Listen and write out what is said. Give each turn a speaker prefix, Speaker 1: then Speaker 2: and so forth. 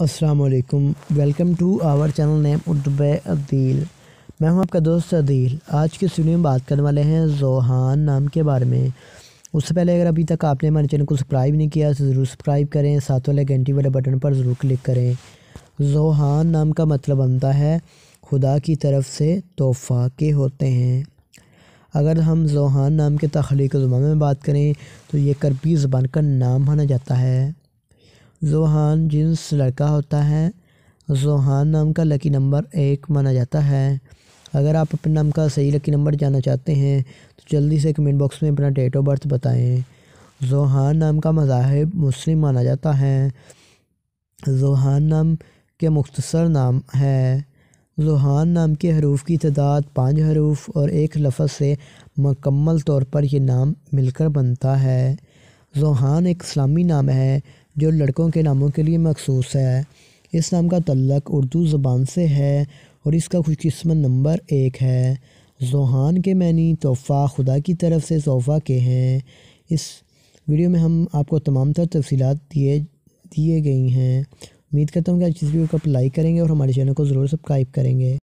Speaker 1: असलकम welcome to our channel name उदब अदील मैं हूं आपका दोस्त अदील आज की स्टूडियो में बात करने वाले हैं जोहान नाम के बारे में उससे पहले अगर अभी तक आपने हमारे चैनल को सब्सक्राइब नहीं किया तो ज़रूर सब्सक्राइब करें साथ वाले घंटी वाले बटन पर ज़रूर क्लिक करें जोहान नाम का मतलब बनता है खुदा की तरफ से तोहफ़ा के होते हैं अगर हम जोहान नाम के तख्लीक ज़ुबान में बात करें तो ये करबी ज़बान का नाम माना जाता है जोहान जिन्स लड़का होता है जोहान नाम का लकी नंबर एक माना जाता है अगर आप अपने नाम का सही लकी नंबर जानना चाहते हैं तो जल्दी से कमेंट बॉक्स में अपना डेट ऑफ बर्थ बताएं जोहान नाम का मज़ाहब मुस्लिम माना जाता है जोहान नाम के मुख्तसर नाम है जोहान नाम के हरूफ की तदाद पाँच हरूफ और एक लफज से मकम्मल तौर पर यह नाम मिलकर बनता है जोहान एक इस्लामी नाम है जो लड़कों के नामों के लिए मखसूस है इस नाम का तल्लक उर्दू ज़बान से है और इसका खुशकस्मत नंबर एक है जोहान के मैनी तोहफ़ा खुदा की तरफ से तोहफ़ा के हैं इस वीडियो में हम आपको तमाम तर तफसीत दिए दिए गई हैं उम्मीद करता हूँ कि आज इस वीडियो को आप लाइक करेंगे और हमारे चैनल को ज़रूर सब्सक्राइब करेंगे